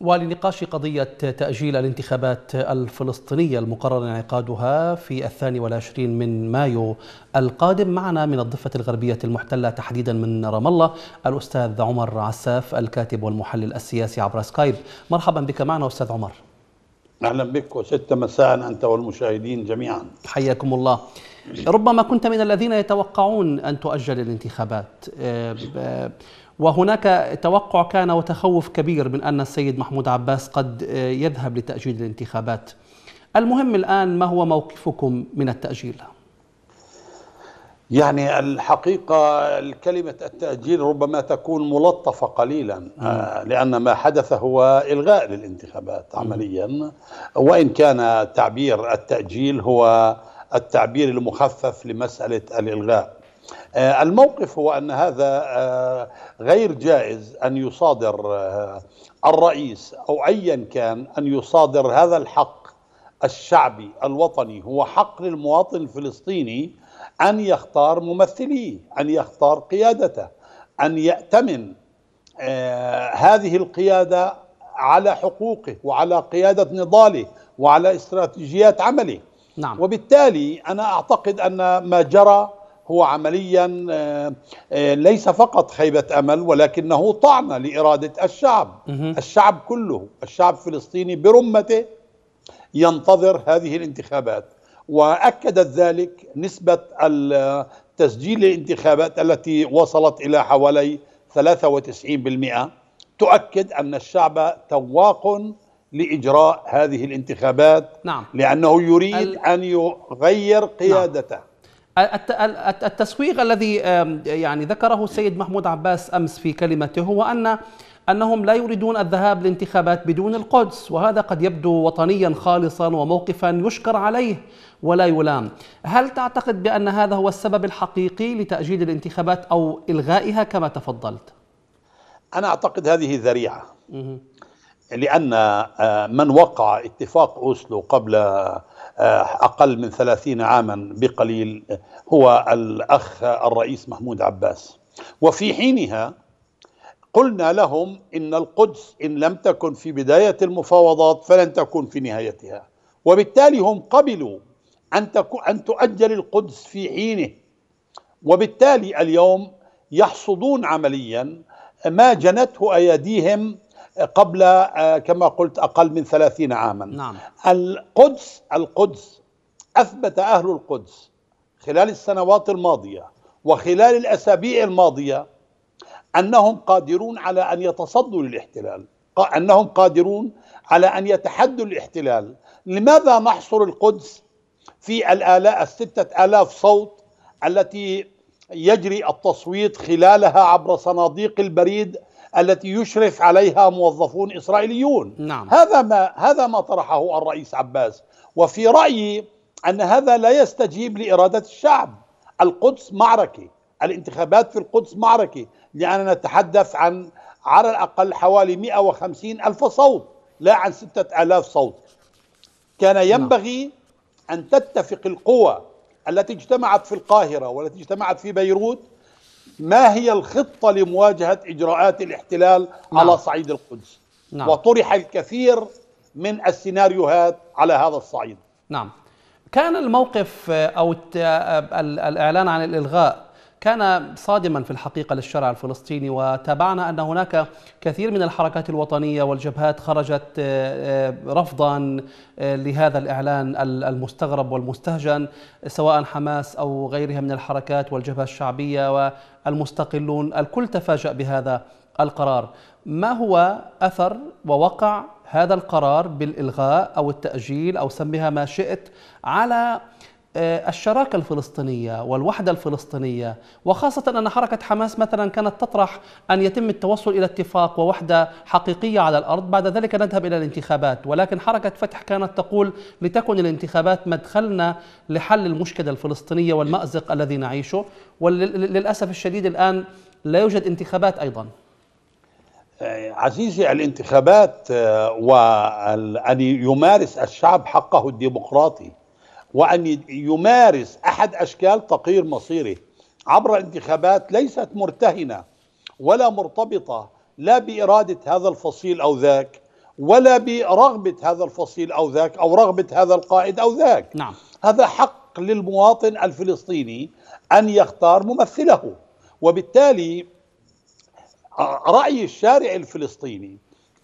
ولنقاش قضية تأجيل الانتخابات الفلسطينية المقرر انعقادها في الثاني والعشرين من مايو القادم معنا من الضفة الغربية المحتلة تحديدا من رام الله الأستاذ عمر عساف الكاتب والمحلل السياسي عبر سكايب مرحبا بك معنا أستاذ عمر أهلا بك وستة مساء أنت والمشاهدين جميعا حياكم الله ربما كنت من الذين يتوقعون أن تؤجل الانتخابات آه، آه، وهناك توقع كان وتخوف كبير من أن السيد محمود عباس قد آه، يذهب لتأجيل الانتخابات المهم الآن ما هو موقفكم من التأجيل؟ يعني الحقيقة كلمة التأجيل ربما تكون ملطفة قليلا لأن ما حدث هو إلغاء للانتخابات عمليا وإن كان تعبير التأجيل هو التعبير المخفف لمسألة الإلغاء آه، الموقف هو أن هذا آه، غير جائز أن يصادر آه، الرئيس أو أيا كان أن يصادر هذا الحق الشعبي الوطني هو حق للمواطن الفلسطيني أن يختار ممثليه أن يختار قيادته أن يأتمن هذه القيادة على حقوقه وعلى قيادة نضاله وعلى استراتيجيات عمله نعم. وبالتالي أنا أعتقد أن ما جرى هو عمليا آه، آه، ليس فقط خيبة أمل ولكنه طعنة لإرادة الشعب مه. الشعب كله الشعب الفلسطيني برمته ينتظر هذه الانتخابات وأكدت ذلك نسبة تسجيل الانتخابات التي وصلت إلى حوالي 93% تؤكد أن الشعب تواق لإجراء هذه الانتخابات نعم. لأنه يريد ال... أن يغير نعم. قيادته نعم. التسويغ الذي يعني ذكره السيد محمود عباس أمس في كلمته هو أن أنهم لا يريدون الذهاب لانتخابات بدون القدس وهذا قد يبدو وطنيا خالصا وموقفا يشكر عليه ولا يلام هل تعتقد بأن هذا هو السبب الحقيقي لتأجيل الانتخابات أو إلغائها كما تفضلت؟ أنا أعتقد هذه ذريعة لأن آه، من وقع اتفاق أوسلو قبل آه، أقل من ثلاثين عاما بقليل هو الأخ الرئيس محمود عباس وفي حينها قلنا لهم إن القدس إن لم تكن في بداية المفاوضات فلن تكون في نهايتها وبالتالي هم قبلوا أن, أن تؤجل القدس في حينه وبالتالي اليوم يحصدون عمليا ما جنته أيديهم قبل آه، كما قلت أقل من ثلاثين عاما نعم. القدس القدس أثبت أهل القدس خلال السنوات الماضية وخلال الأسابيع الماضية أنهم قادرون على أن يتصدوا للاحتلال أنهم قادرون على أن يتحدوا الاحتلال لماذا نحصر القدس في الآلاء الستة آلاف صوت التي يجري التصويت خلالها عبر صناديق البريد التي يشرف عليها موظفون اسرائيليون نعم. هذا ما هذا ما طرحه الرئيس عباس وفي رايي ان هذا لا يستجيب لاراده الشعب القدس معركه الانتخابات في القدس معركه لاننا نتحدث عن على الاقل حوالي 150 الف صوت لا عن 6000 صوت كان نعم. ينبغي نعم. ان تتفق القوى التي اجتمعت في القاهره والتي اجتمعت في بيروت ما هي الخطة لمواجهة إجراءات الاحتلال نعم. على صعيد القدس نعم. وطرح الكثير من السيناريوهات على هذا الصعيد نعم كان الموقف آه، أو آه، الإعلان عن الإلغاء كان صادما في الحقيقة للشارع الفلسطيني وتابعنا أن هناك كثير من الحركات الوطنية والجبهات خرجت آه، آه، رفضا آه، لهذا الإعلان المستغرب والمستهجن سواء حماس أو غيرها من الحركات والجبهة الشعبية والمستقلون الكل تفاجأ بهذا القرار ما هو أثر ووقع هذا القرار بالإلغاء أو التأجيل أو سميها ما شئت على آه، الشراكة الفلسطينية والوحدة الفلسطينية وخاصة أن حركة حماس مثلا كانت تطرح أن يتم التوصل إلى اتفاق ووحدة حقيقية على الأرض بعد ذلك نذهب إلى الانتخابات ولكن حركة فتح كانت تقول لتكن الانتخابات مدخلنا لحل المشكلة الفلسطينية والمأزق الذي نعيشه وللأسف الشديد الآن لا يوجد انتخابات أيضا آه، عزيزي الانتخابات آه، وأن يمارس الشعب حقه الديمقراطي وأن يمارس أحد أشكال تقيير مصيره عبر انتخابات ليست مرتهنة ولا مرتبطة لا بإرادة هذا الفصيل أو ذاك ولا برغبة هذا الفصيل أو ذاك أو رغبة هذا القائد أو ذاك نعم. هذا حق للمواطن الفلسطيني أن يختار ممثله وبالتالي آه، رأي الشارع الفلسطيني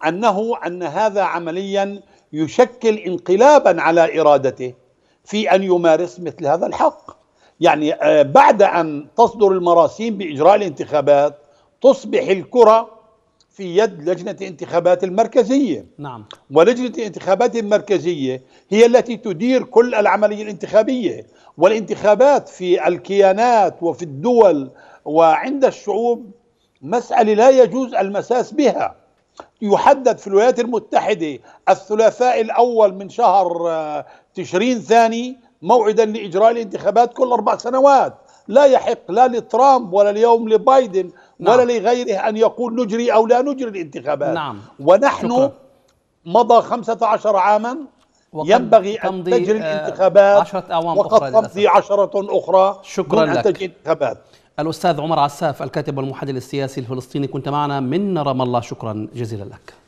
أنه أن هذا عمليا يشكل انقلابا على إرادته في أن يمارس مثل هذا الحق يعني آه، بعد أن تصدر المراسيم بإجراء الانتخابات تصبح الكرة في يد لجنة انتخابات المركزية نعم ولجنة الانتخابات المركزية هي التي تدير كل العملية الانتخابية والانتخابات في الكيانات وفي الدول وعند الشعوب مسألة لا يجوز المساس بها يحدد في الولايات المتحدة الثلاثاء الأول من شهر آه، تشرين ثاني موعدا لإجراء الانتخابات كل أربع سنوات لا يحق لا لترامب ولا اليوم لبايدن نعم. ولا نعم. لغيره أن يقول نجري أو لا نجري الانتخابات نعم. ونحن شكرا. مضى 15 عاما ينبغي أن تجري آه، الانتخابات عشرة أعوام وقد تمضي عشرة أخرى شكرا لك أن تجري الانتخابات الأستاذ عمر عساف الكاتب والمحلل السياسي الفلسطيني كنت معنا من رام الله شكرا جزيلا لك